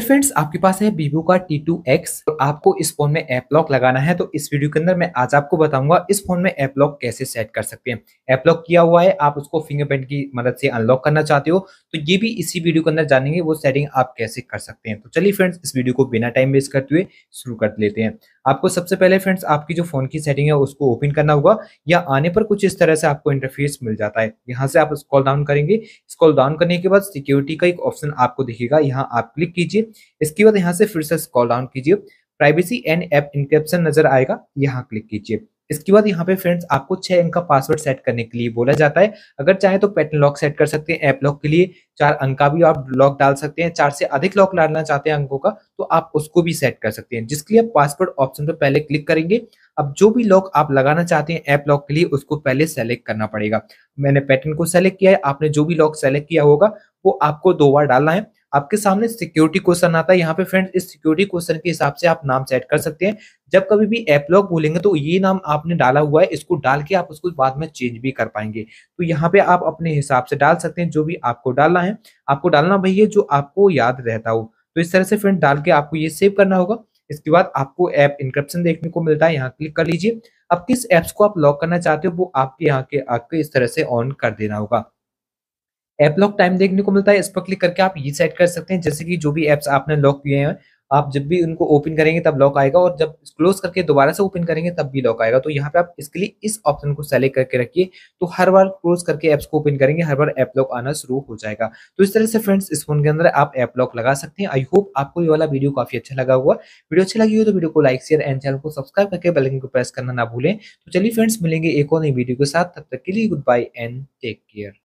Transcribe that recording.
friends आपके पास है Vivo का T2X एक्स आपको इस फोन में एपलॉक लॉक लगाना है तो इस वीडियो के अंदर मैं आज आपको बताऊंगा इस फोन में एपलॉक लॉक कैसे सेट कर सकते हैं ऐप लॉक किया हुआ है आप उसको फिंगरप्रिंट की मदद से अनलॉक करना चाहते हो तो ये भी इसी वीडियो के अंदर जानेंगे वो सेटिंग आप कैसे कर सकते हैं तो चलिए फ्रेंड्स इस वीडियो को बिना टाइम वेस्ट करते हुए शुरू कर लेते हैं आपको सबसे पहले फ्रेंड्स आपकी जो फोन की सेटिंग है उसको ओपन करना होगा या आने पर कुछ इस तरह से आपको इंटरफेस मिल जाता है यहाँ से आप स्कॉल डाउन करेंगे स्कॉल डाउन करने के बाद सिक्योरिटी का एक ऑप्शन आपको दिखेगा यहाँ आप क्लिक कीजिए इसके बाद यहाँ से फिर से स्कॉल डाउन कीजिए प्राइवेसी एंड एप इनक्रिप्शन नजर आएगा यहाँ क्लिक कीजिए इसके बाद यहाँ पे फ्रेंड्स आपको छह अंक का पासवर्ड सेट करने के लिए बोला जाता है अगर चाहे तो पैटर्न लॉक सेट कर सकते हैं ऐप लॉक के लिए चार अंक का भी आप लॉक डाल सकते हैं चार से अधिक लॉक डालना चाहते हैं अंकों का तो आप उसको भी सेट कर सकते हैं जिसके लिए आप पासवर्ड ऑप्शन पर पहले क्लिक करेंगे अब जो भी लॉक आप लगाना चाहते हैं ऐप लॉक के लिए उसको पहले सेलेक्ट करना पड़ेगा मैंने पैटर्न को सेलेक्ट किया है आपने जो भी लॉक सेलेक्ट किया होगा वो आपको दो बार डालना है आपके सामने सिक्योरिटी क्वेश्चन आता है यहाँ पे फ्रेंड्स इस सिक्योरिटी क्वेश्चन के हिसाब से आप नाम सेट कर सकते हैं जब कभी भी एपलॉग बोलेंगे तो ये नाम आपने डाला हुआ है इसको डाल के आप उसको बाद में चेंज भी कर पाएंगे तो यहाँ पे आप अपने हिसाब से डाल सकते हैं जो भी आपको डालना है आपको डालना भैया जो आपको याद रहता हो तो इस तरह से फ्रेंड डाल के आपको ये सेव करना होगा इसके बाद आपको ऐप इंक्रिप्शन देखने को मिलता है यहाँ क्लिक कर लीजिए अब किस एप्स को आप लॉक करना चाहते हो वो आपके यहाँ के आपके इस तरह से ऑन कर देना होगा एप लॉक टाइम देखने को मिलता है इस पर क्लिक करके आप ये सेट कर सकते हैं जैसे कि जो भी एप्स आपने लॉक किए हैं आप जब भी उनको ओपन करेंगे तब लॉक आएगा और जब क्लोज करके दोबारा से ओपन करेंगे तब भी लॉक आएगा तो यहाँ पे आप इसके लिए इस ऑप्शन को सेलेक्ट करके रखिए तो हर बार क्लोज करके एप्स को ओपन करेंगे हर बार एप लॉक आना शुरू हो जाएगा तो इस तरह से फ्रेंड्स इस फोन के अंदर आप एप लॉक लगा सकते हैं आई होप आपको ये वाला वीडियो काफी अच्छा लगा हुआ वीडियो अच्छी लगी हो तो वीडियो को लाइक शेयर एंड चैनल को सब्सक्राइब करके बेलन को प्रेस करना ना भूलें तो चलिए फ्रेंड्स मिलेंगे एक और नई वीडियो के साथ तब तक के लिए goodbye and take care